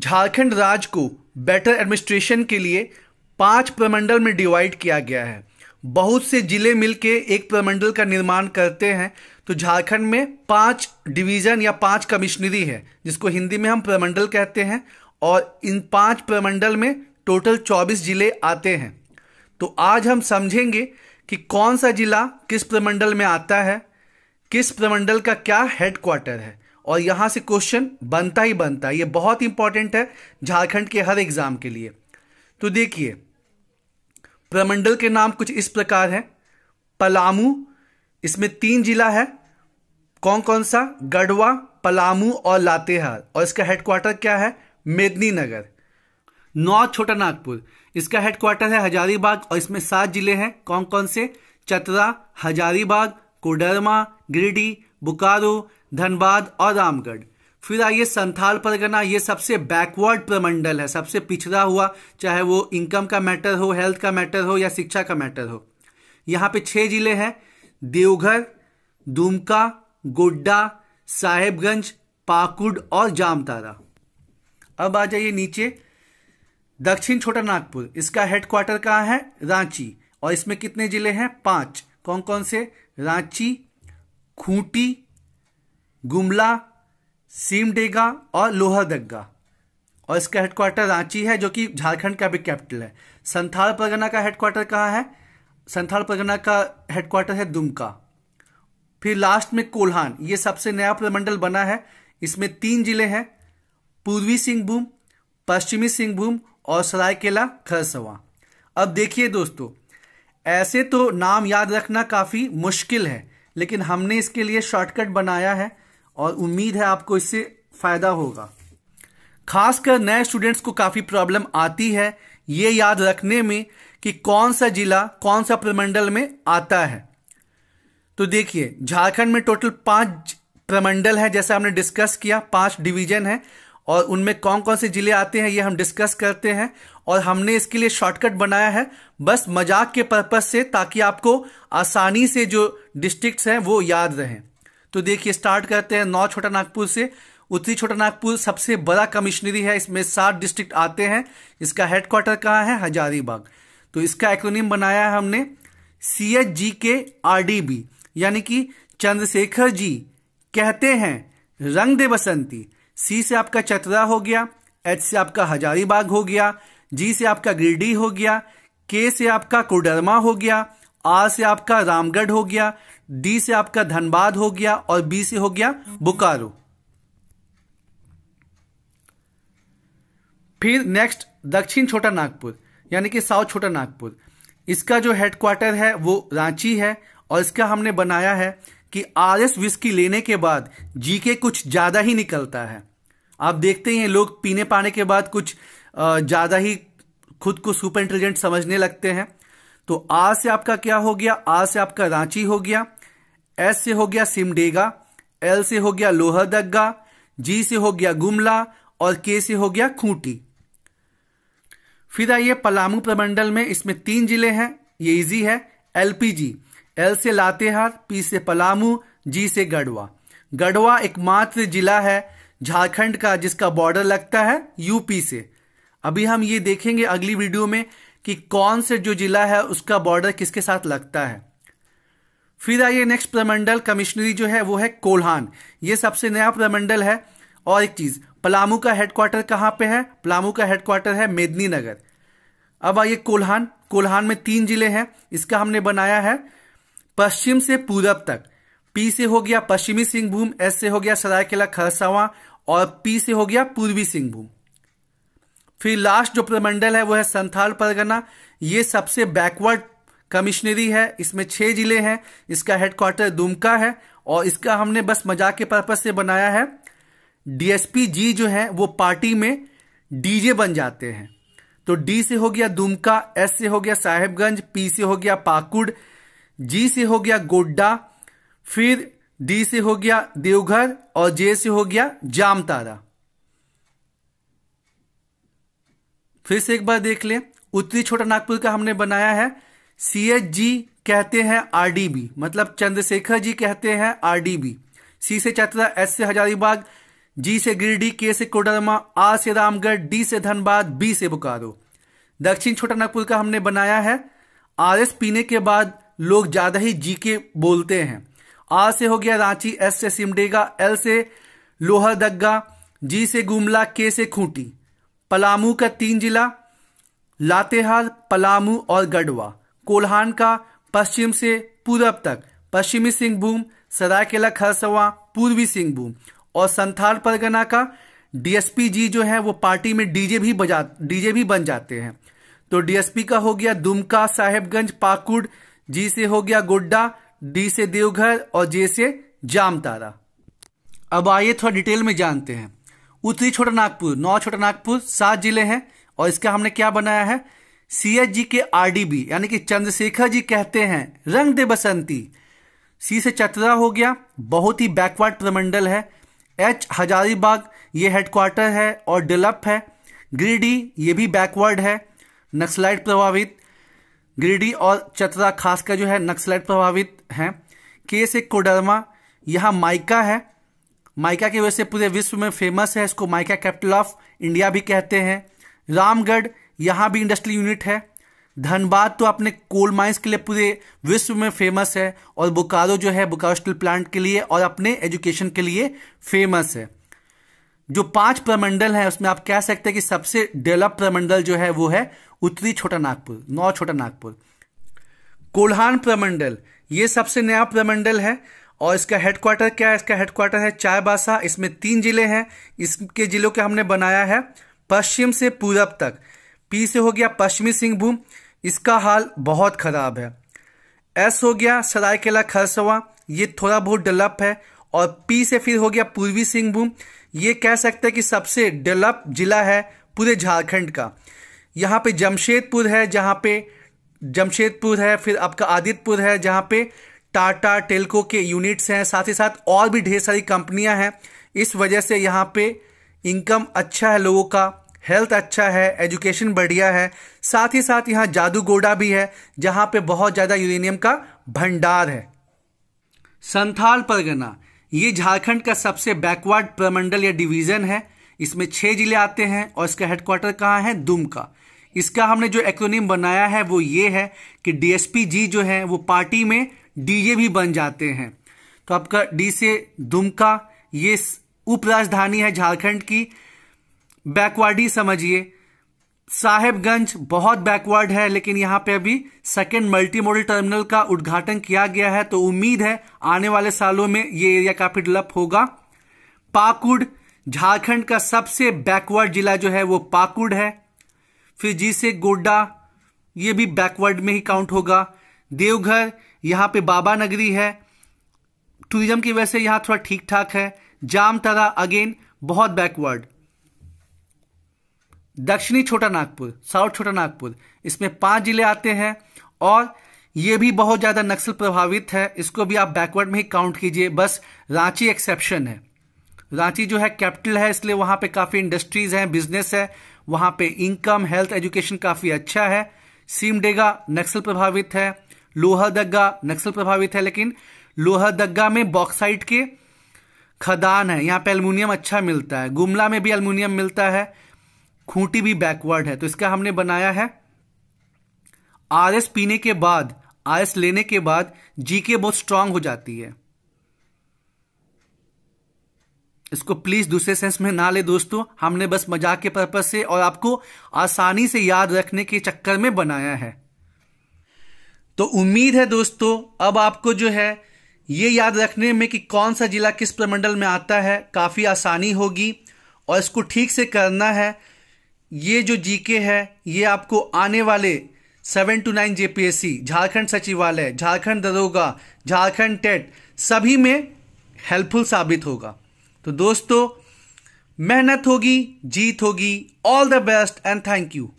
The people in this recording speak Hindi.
झारखंड राज्य को बेटर एडमिनिस्ट्रेशन के लिए पांच प्रमंडल में डिवाइड किया गया है बहुत से जिले मिलके एक प्रमंडल का निर्माण करते हैं तो झारखंड में पांच डिवीज़न या पांच कमिश्नरी है जिसको हिंदी में हम प्रमंडल कहते हैं और इन पांच प्रमंडल में टोटल चौबीस जिले आते हैं तो आज हम समझेंगे कि कौन सा जिला किस प्रमंडल में आता है किस प्रमंडल का क्या हेडक्वार्टर है और यहां से क्वेश्चन बनता ही बनता है ये बहुत इंपॉर्टेंट है झारखंड के हर एग्ज़ाम के लिए तो देखिए प्रमंडल के नाम कुछ इस प्रकार है पलामू इसमें तीन जिला है कौन कौन सा गढ़वा पलामू और लातेहार और इसका हेडक्वार्टर क्या है मेदनीनगर नॉर्थ छोटा नागपुर इसका हेडक्वार्टर है हजारीबाग और इसमें सात जिले हैं कौन कौन से चतरा हजारीबाग कोडरमा गिरिडीह बोकारो धनबाद और रामगढ़ फिर आइए संथाल परगना ये सबसे बैकवर्ड प्रमंडल है सबसे पिछड़ा हुआ चाहे वो इनकम का मैटर हो हेल्थ का मैटर हो या शिक्षा का मैटर हो यहाँ पे छह जिले हैं देवघर दुमका गोड्डा साहेबगंज पाकुड़ और जामतारा अब आ जाइए नीचे दक्षिण छोटा नागपुर इसका हेडक्वार्टर कहाँ है रांची और इसमें कितने जिले हैं पांच कौन कौन से रांची खूंटी गुमला सीमडेगा और लोहरदग्गा और इसका हेडक्वार्टर रांची है जो कि झारखंड का भी कैपिटल है संथाल परगना का हेडक्वार्टर कहाँ है संथाल परगना का हेडक्वार्टर है दुमका फिर लास्ट में कोल्हान ये सबसे नया प्रमंडल बना है इसमें तीन जिले हैं पूर्वी सिंहभूम पश्चिमी सिंहभूम और सरायकेला खरसवा अब देखिए दोस्तों ऐसे तो नाम याद रखना काफ़ी मुश्किल है लेकिन हमने इसके लिए शॉर्टकट बनाया है और उम्मीद है आपको इससे फ़ायदा होगा खासकर नए स्टूडेंट्स को काफ़ी प्रॉब्लम आती है ये याद रखने में कि कौन सा जिला कौन सा प्रमंडल में आता है तो देखिए झारखंड में टोटल पांच प्रमंडल है जैसे हमने डिस्कस किया पांच डिवीजन है और उनमें कौन कौन से जिले आते हैं ये हम डिस्कस करते हैं और हमने इसके लिए शॉर्टकट बनाया है बस मजाक के पर्पज से ताकि आपको आसानी से जो डिस्ट्रिक्ट्स हैं वो याद रहें तो देखिए स्टार्ट करते हैं नौ छोटा नागपुर से उत्तरी छोटा नागपुर सबसे बड़ा कमिश्नरी है इसमें सात डिस्ट्रिक्ट आते हैं इसका हेडक्वार्टर कहाँ है हजारीबाग तो इसका एक्रोनिम बनाया है हमने सी एच जी के आर डी बी यानी कि चंद्रशेखर जी कहते हैं रंग दे बसंती सी से आपका चतरा हो गया एच से आपका हजारीबाग हो गया जी से आपका गिरडी हो गया के से आपका कोडरमा हो गया आर से आपका रामगढ़ हो गया डी से आपका धनबाद हो गया और बी से हो गया बोकारो फिर नेक्स्ट दक्षिण छोटा नागपुर यानी कि साउथ छोटा नागपुर इसका जो हेडक्वार्टर है वो रांची है और इसका हमने बनाया है कि आर एस विस्की लेने के बाद जीके कुछ ज़्यादा ही निकलता है आप देखते हैं लोग पीने पाने के बाद कुछ ज़्यादा ही खुद को सुपर इंटेलिजेंट समझने लगते हैं तो आ से आपका क्या हो गया आ से आपका रांची हो गया एस से हो गया सिमडेगा एल से हो गया लोहरदगा जी से हो गया गुमला और के से हो गया खूंटी फिर आइए पलामू प्रमंडल में इसमें तीन जिले हैं ये इजी है एलपीजी एल से लातेहार पी से पलामू जी से गढ़वा गढ़वा एकमात्र जिला है झारखंड का जिसका बॉर्डर लगता है यूपी से अभी हम ये देखेंगे अगली वीडियो में कि कौन से जो जिला है उसका बॉर्डर किसके साथ लगता है फिर आइए नेक्स्ट प्रमंडल कमिश्नरी जो है वो है कोल्हान ये सबसे नया प्रमंडल है और एक चीज़ पलामू का हेडक्वार्टर कहां पे है पलामू का हेडक्वार्टर है मेदनी नगर अब आइए कोल्हान कोल्हान में तीन जिले हैं इसका हमने बनाया है पश्चिम से पूरब तक पी से हो गया पश्चिमी सिंहभूम एस से हो गया सरायकेला खरसावा और पी से हो गया पूर्वी सिंहभूम फिर लास्ट जो प्रमंडल है वो है संथाल परगना ये सबसे बैकवर्ड कमिश्नरी है इसमें छह जिले हैं इसका हेडक्वार्टर दुमका है और इसका हमने बस मजाक के पर्पज से बनाया है डीएसपी जी जो है वो पार्टी में डीजे बन जाते हैं तो डी से हो गया दुमका एस से हो गया साहेबगंज पी से हो गया पाकुड़ जी से हो गया गोड्डा फिर डी से हो गया देवघर और जे से हो गया जामतारा फिर से एक बार देख लें उत्तरी छोटा नागपुर का हमने बनाया है सी एच जी कहते हैं आरडीबी मतलब चंद्रशेखर जी कहते हैं आरडीबी सी से चतरा एस से हजारीबाग जी से गिरडी के से कोडरमा आ से रामगढ़ डी से धनबाद बी से बोकारो दक्षिण छोटा नागपुर का हमने बनाया है आर एस पीने के बाद लोग ज़्यादा ही जी के बोलते हैं आर से हो गया रांची एस से सिमडेगा एल से लोहरदग्गा जी से गुमला के से खूंटी पलामू का तीन जिला लातेहार पलामू और गढ़वा कोल्हान का पश्चिम से पूरब तक पश्चिमी सिंहभूम सरायकेला खरसवा पूर्वी सिंहभूम और संथाल परगना का डीएसपी जी जो है वो पार्टी में डीजे भी बजा डीजे भी बन जाते हैं तो डीएसपी का हो गया दुमका साहेबगंज पाकुड़ जी से हो गया गोड्डा डी से देवघर और जे से जामतारा अब आइए थोड़ा डिटेल में जानते हैं उत्तरी छोटा नागपुर नौ छोटा नागपुर सात जिले हैं और इसका हमने क्या बनाया है सीएच जी के आरडीबी यानी कि चंद्रशेखर जी कहते हैं रंग दे बसंती सी से चतरा हो गया बहुत ही बैकवर्ड प्रमंडल है एच हजारीबाग ये हेडक्वार्टर है और डिलप है ग्रीडी e, ये भी बैकवर्ड है नक्सलाइट प्रभावित ग्रीडी e और चतरा खासकर जो है नक्सलाइट प्रभावित हैं के से कोडरमा यहाँ माइका है माइका की वजह से पूरे विश्व में फेमस है इसको माइका कैपिटल ऑफ इंडिया भी कहते हैं रामगढ़ यहाँ भी इंडस्ट्रियल यूनिट है धनबाद तो अपने कोल माइंस के लिए पूरे विश्व में फेमस है और बोकारो जो है बोकारो स्टील प्लांट के लिए और अपने एजुकेशन के लिए फेमस है जो पांच प्रमंडल है उसमें आप कह सकते हैं कि सबसे डेवलप प्रमंडल जो है वो है उत्तरी छोटा नागपुर नौ छोटा नागपुर कोल्हान प्रमंडल ये सबसे नया प्रमंडल है और इसका हेडक्वार्टर क्या है इसका हेडक्वार्टर है चायबासा इसमें तीन जिले हैं इसके जिलों के हमने बनाया है पश्चिम से पूरब तक पी से हो गया पश्चिमी सिंहभूम इसका हाल बहुत ख़राब है एस हो गया सरायकेला खरसवा ये थोड़ा बहुत डेवलप है और पी से फिर हो गया पूर्वी सिंहभूम ये कह सकते हैं कि सबसे डेवलप जिला है पूरे झारखंड का यहाँ पे जमशेदपुर है जहाँ पे जमशेदपुर है फिर आपका आदित्यपुर है जहाँ पे टाटा टेल्को के यूनिट्स हैं साथ ही साथ और भी ढेर सारी कंपनियां हैं इस वजह से यहाँ पे इनकम अच्छा है लोगों का हेल्थ अच्छा है एजुकेशन बढ़िया है साथ ही साथ यहाँ जादूगोडा भी है जहाँ पे बहुत ज़्यादा यूरेनियम का भंडार है संथाल परगना ये झारखंड का सबसे बैकवर्ड प्रमंडल या डिवीज़न है इसमें छः जिले आते हैं और इसका हेडक्वार्टर कहाँ है दुम का इसका हमने जो एक्रोनिम बनाया है वो ये है कि डीएसपी जी जो है वो पार्टी में डीजे भी बन जाते हैं तो आपका डी से दुमका ये उपराजधानी है झारखंड की बैकवर्ड ही समझिए साहेबगंज बहुत बैकवर्ड है लेकिन यहां पे अभी सेकेंड मल्टी मॉडल टर्मिनल का उद्घाटन किया गया है तो उम्मीद है आने वाले सालों में ये एरिया काफी डेवलप होगा पाकुड़ झारखंड का सबसे बैकवर्ड जिला जो है वो पाकुड़ है फिर जी से गोड्डा ये भी बैकवर्ड में ही काउंट होगा देवघर यहाँ पे बाबा नगरी है टूरिज्म की वजह से यहां थोड़ा ठीक ठाक है जामतरा अगेन बहुत बैकवर्ड दक्षिणी छोटा नागपुर साउथ छोटा नागपुर इसमें पांच जिले आते हैं और ये भी बहुत ज़्यादा नक्सल प्रभावित है इसको भी आप बैकवर्ड में ही काउंट कीजिए बस रांची एक्सेप्शन है रांची जो है कैपिटल है इसलिए वहां पे काफ़ी इंडस्ट्रीज हैं बिजनेस है वहां पे इनकम हेल्थ एजुकेशन काफ़ी अच्छा है सीमडेगा नक्सल प्रभावित है लोहरदगा नक्सल प्रभावित है लेकिन लोहरदगा में बॉक्साइट के खदान है यहाँ पे अल्मोनियम अच्छा मिलता है गुमला में भी अल्मोनियम मिलता है खूंटी भी बैकवर्ड है तो इसका हमने बनाया है आर एस पीने के बाद आर एस लेने के बाद जीके बहुत स्ट्रांग हो जाती है इसको प्लीज दूसरे सेंस में ना ले दोस्तों हमने बस मजाक के पर्पज से और आपको आसानी से याद रखने के चक्कर में बनाया है तो उम्मीद है दोस्तों अब आपको जो है ये याद रखने में कि कौन सा जिला किस प्रमंडल में आता है काफ़ी आसानी होगी और इसको ठीक से करना है ये जो जीके है ये आपको आने वाले seven two nine JPSC Jharkhand सचिवालय झारखंड दरोगा झारखंड टेट सभी में हेल्पफुल साबित होगा तो दोस्तों मेहनत होगी जीत होगी all the best and thank you